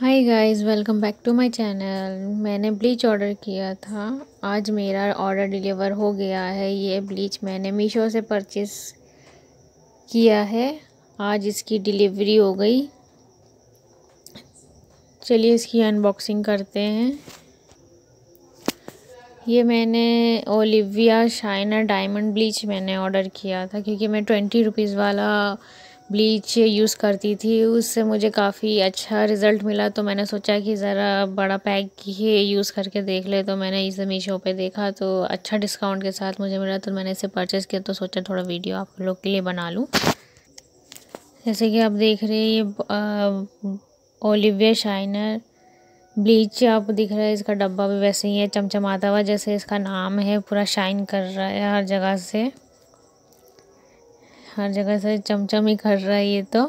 hi guys welcome back to my channel मैंने bleach order किया था आज मेरा ऑर्डर डिलीवर हो गया है ये ब्लीच मैंने मीशो से परचेस किया है आज इसकी डिलीवरी हो गई चलिए इसकी अनबॉक्सिंग करते हैं ये मैंने ओलिविया शाइनर डायमंड ब्लीच मैंने ऑर्डर किया था क्योंकि मैं ट्वेंटी रुपीज़ वाला ब्लीच यूज़ करती थी उससे मुझे काफ़ी अच्छा रिज़ल्ट मिला तो मैंने सोचा कि ज़रा बड़ा पैक ही यूज़ करके देख ले तो मैंने इसे मीशो पे देखा तो अच्छा डिस्काउंट के साथ मुझे मिला तो मैंने इसे परचेज़ किया तो सोचा थोड़ा वीडियो आप लोग के लिए बना लूँ जैसे कि आप देख रहे हैं ये ओलिविया शाइनर ब्लीच आप दिख रहा है इसका डब्बा भी वैसे ही है चमचमाता हुआ जैसे इसका नाम है पूरा शाइन कर रहा है हर जगह से हर जगह से चमचम ही कर रहा है ये तो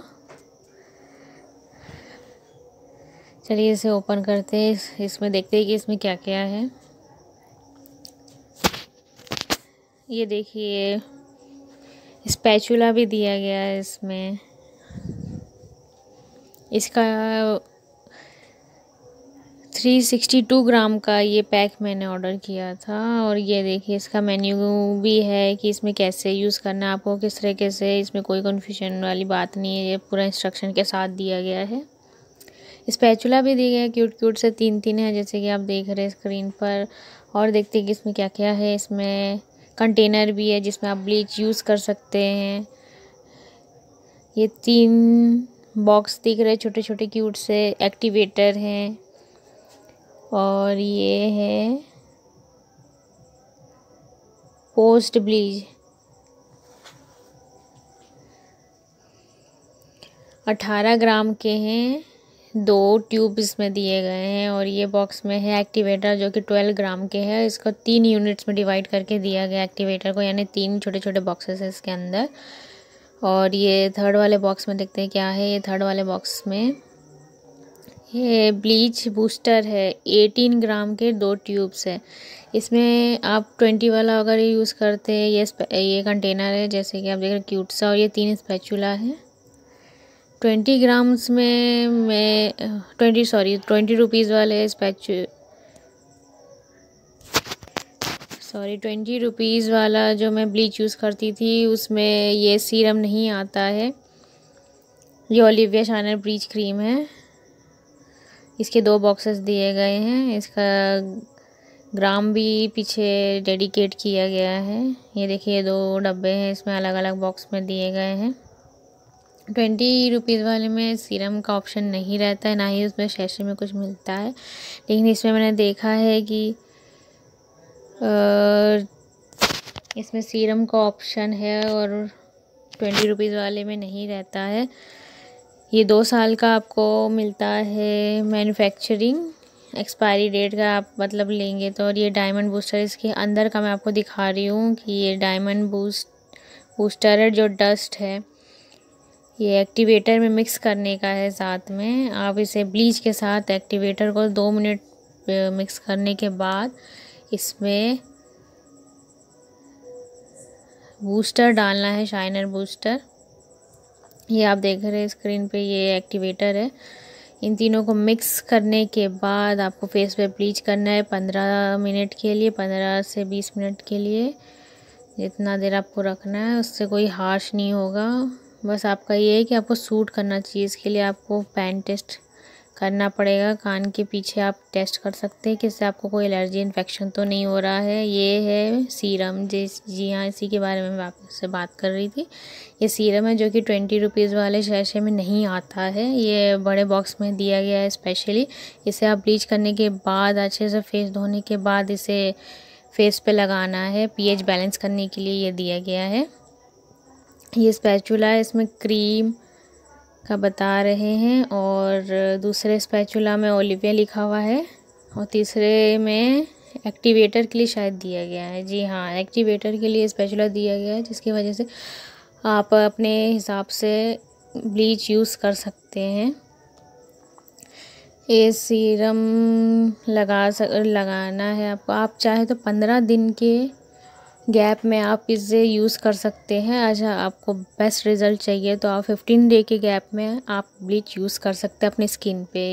चलिए इसे ओपन करते हैं इस, इसमें देखते हैं कि इसमें क्या क्या है ये देखिए स्पैचुला भी दिया गया है इसमें इसका 362 ग्राम का ये पैक मैंने ऑर्डर किया था और ये देखिए इसका मेन्यू भी है कि इसमें कैसे यूज़ करना है आपको किस तरीके से इसमें कोई कन्फ्यूजन वाली बात नहीं है ये पूरा इंस्ट्रक्शन के साथ दिया गया है स्पैचुला भी दिया गया क्यूट क्यूट से तीन तीन है जैसे कि आप देख रहे हैं स्क्रीन पर और देखते हैं कि इसमें क्या क्या है इसमें कंटेनर भी है जिसमें आप ब्लीच यूज़ कर सकते हैं ये तीन बॉक्स दिख रहे छोटे छोटे क्यूट से एक्टिवेटर हैं और ये है पोस्ट ब्लीज अठारह ग्राम के हैं दो ट्यूब इसमें दिए गए हैं और ये बॉक्स में है एक्टिवेटर जो कि ट्वेल्व ग्राम के हैं इसको तीन यूनिट्स में डिवाइड करके दिया गया एक्टिवेटर को यानी तीन छोटे छोटे बॉक्सेस हैं इसके अंदर और ये थर्ड वाले बॉक्स में देखते हैं क्या है ये थर्ड वाले बॉक्स में ये ब्लीच बूस्टर है 18 ग्राम के दो ट्यूब्स है इसमें आप 20 वाला अगर यूज़ करते हैं ये ये कंटेनर है जैसे कि आप देख रहे हैं क्यूट सा और ये तीन स्पैचुला है ट्वेंटी ग्राम्स में मैं ट्वेंटी सॉरी ट्वेंटी रुपीज़ वाले स्पैचू सॉरी ट्वेंटी रुपीज़ वाला जो मैं ब्लीच यूज़ करती थी उसमें ये सीरम नहीं आता है ये ओलिविया शानर ब्लीच क्रीम है इसके दो बॉक्सेस दिए गए हैं इसका ग्राम भी पीछे डेडिकेट किया गया है ये देखिए दो डब्बे हैं इसमें अलग अलग बॉक्स में दिए गए हैं ट्वेंटी रुपीज़ वाले में सीरम का ऑप्शन नहीं रहता है ना ही उसमें शैशे में कुछ मिलता है लेकिन इसमें मैंने देखा है कि इसमें सीरम का ऑप्शन है और ट्वेंटी रुपीज़ वाले में नहीं रहता है ये दो साल का आपको मिलता है मैन्युफैक्चरिंग एक्सपायरी डेट का आप मतलब लेंगे तो और ये डायमंड बूस्टर इसके अंदर का मैं आपको दिखा रही हूँ कि ये डायमंड बूस्ट बूस्टर है जो डस्ट है ये एक्टिवेटर में मिक्स करने का है साथ में आप इसे ब्लीच के साथ एक्टिवेटर को दो मिनट मिक्स करने के बाद इसमें बूस्टर डालना है शाइनर बूस्टर ये आप देख रहे हैं स्क्रीन पे ये एक्टिवेटर है इन तीनों को मिक्स करने के बाद आपको फेस पे ब्लीच करना है पंद्रह मिनट के लिए पंद्रह से बीस मिनट के लिए जितना देर आपको रखना है उससे कोई हार्श नहीं होगा बस आपका ये है कि आपको सूट करना चाहिए इसके लिए आपको पैन टेस्ट करना पड़ेगा कान के पीछे आप टेस्ट कर सकते हैं कि इससे आपको कोई एलर्जी इन्फेक्शन तो नहीं हो रहा है ये है सीरम जिस जी हाँ इसी के बारे में मैं आपसे बात कर रही थी ये सीरम है जो कि ट्वेंटी रुपीज़ वाले शैशे में नहीं आता है ये बड़े बॉक्स में दिया गया है स्पेशली इसे आप ब्लीच करने के बाद अच्छे से फेस धोने के बाद इसे फेस पर लगाना है पी बैलेंस करने के लिए ये दिया गया है ये स्पैचुला है इसमें क्रीम का बता रहे हैं और दूसरे स्पैचुला में ओलिविया लिखा हुआ है और तीसरे में एक्टिवेटर के लिए शायद दिया गया है जी हाँ एक्टिवेटर के लिए स्पैचुला दिया गया है जिसकी वजह से आप अपने हिसाब से ब्लीच यूज़ कर सकते हैं ये सीरम लगा सक लगाना है आपको आप चाहे तो पंद्रह दिन के गैप में आप इसे यूज़ कर सकते हैं अच्छा आपको बेस्ट रिज़ल्ट चाहिए तो आप फिफ्टीन डे के गैप में आप ब्लीच यूज़ कर सकते हैं अपनी स्किन पे